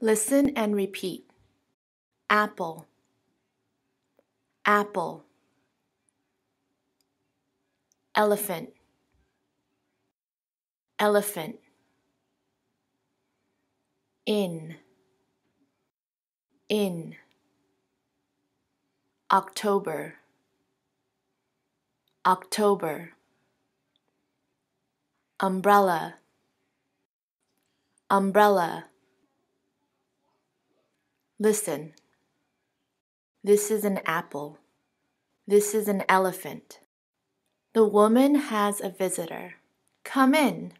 Listen and repeat. Apple, apple. Elephant, elephant. In, in. October, October. Umbrella, umbrella Listen. This is an apple. This is an elephant. The woman has a visitor. Come in.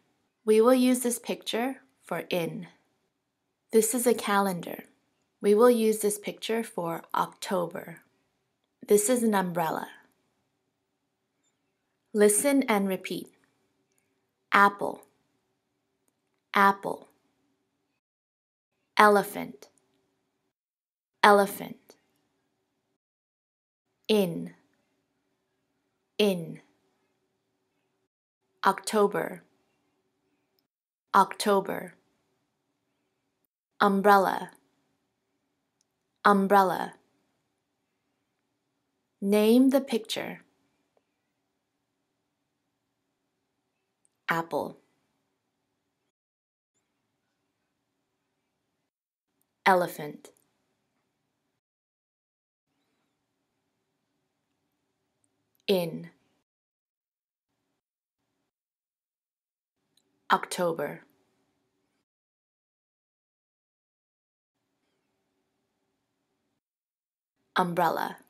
We will use this picture for in. This is a calendar. We will use this picture for October. This is an umbrella. Listen and repeat. Apple. Apple. Elephant elephant in in October October umbrella umbrella name the picture apple elephant in October umbrella